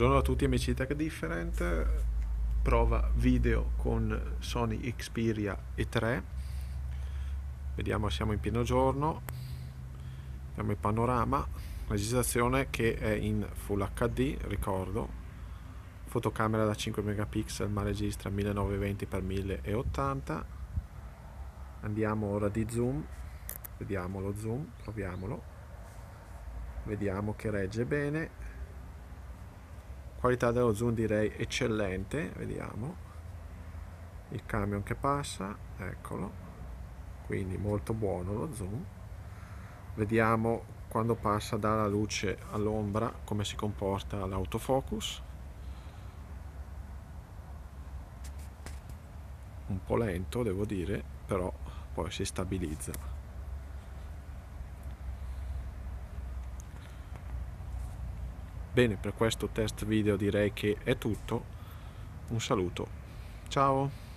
Buongiorno a tutti amici di Tech Different, prova video con Sony Xperia E3, vediamo siamo in pieno giorno, abbiamo il panorama, registrazione che è in Full HD, ricordo, fotocamera da 5 megapixel ma registra 1920x1080, andiamo ora di zoom, vediamo lo zoom, proviamolo, vediamo che regge bene, qualità dello zoom direi eccellente vediamo il camion che passa eccolo quindi molto buono lo zoom vediamo quando passa dalla luce all'ombra come si comporta l'autofocus un po' lento devo dire però poi si stabilizza Bene, per questo test video direi che è tutto. Un saluto. Ciao!